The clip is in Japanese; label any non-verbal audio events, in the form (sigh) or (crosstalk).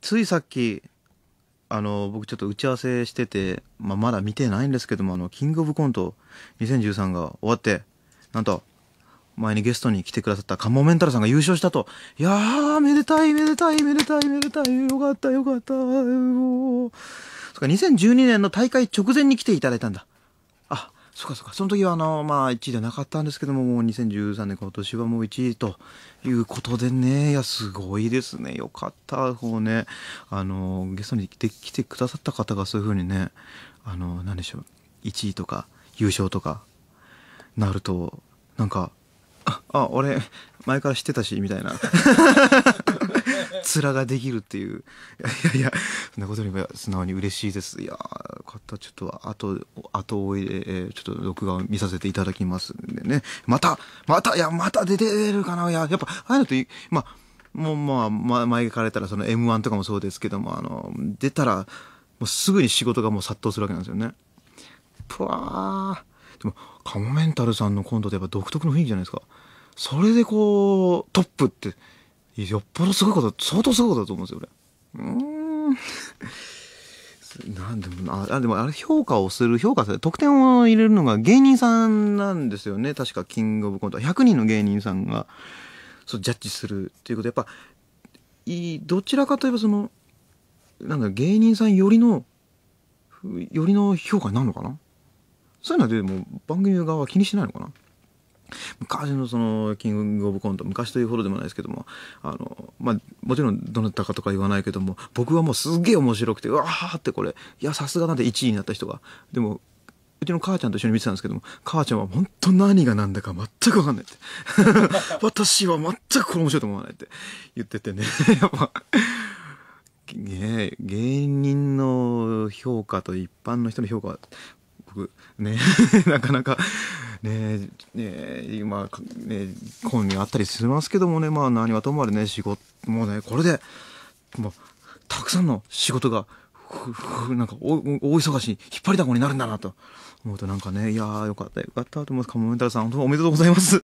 ついさっき、あの、僕ちょっと打ち合わせしてて、まあ、まだ見てないんですけども、あの、キングオブコント2013が終わって、なんと、前にゲストに来てくださったカモメンタルさんが優勝したと。いやー、めでたい、めでたい、めでたい、めでたい。よかった、よかった。そっか、2012年の大会直前に来ていただいたんだ。そうかそうか。その時はあの、まあ1位ではなかったんですけども、もう2013年今年はもう1位ということでね、いや、すごいですね。よかった。方うね、あの、ゲストに来てくださった方がそういうふうにね、あの、何でしょう。1位とか優勝とかなると、なんか、あ、あ俺、前から知ってたし、みたいな。(laughs) 面ができるっていういやいやそんなことにも素直に嬉しいですいやかったちょっと後後追いで、えちょっと録画を見させていただきますんでねまたまたいやまた出てるかないややっぱああいうのってまあもうまあ、ま、前から言ったらその M1 とかもそうですけどもあの出たらもうすぐに仕事がもう殺到するわけなんですよね。ぷわでもカモメンタルさんのコントってやっぱ独特の雰囲気じゃないですか。それでこうトップってよっぽどすごいこと相当すごいことだと思うんですよ俺うんなんでもあでもあれ評価をする評価する得点を入れるのが芸人さんなんですよね確かキングオブコント100人の芸人さんがそうジャッジするっていうことやっぱいどちらかといえばそのなんだ芸人さんよりのよりの評価になるのかなそういうのはでも番組側は気にしないのかな昔のそのキングオブコント昔というほどでもないですけどもあの、まあ、もちろんどなたかとか言わないけども僕はもうすげえ面白くてうわーってこれいやさすがなんて1位になった人がでもうちの母ちゃんと一緒に見てたんですけども母ちゃんは本当何が何だか全く分かんないって (laughs) 私は全くこれ面白いと思わないって言っててね (laughs) やっぱ。芸人の評価と一般の人の評価は僕ね (laughs) なかなかねね今、ね、混みあったりしますけどもね、まあ、何はともあれね仕事もうねこれでもうたくさんの仕事がふふなんか大忙しい引っ張りだこになるんだなと思うとなんかねいやよかったよかったと思いますカモメンタルさん本当おめでとうございます。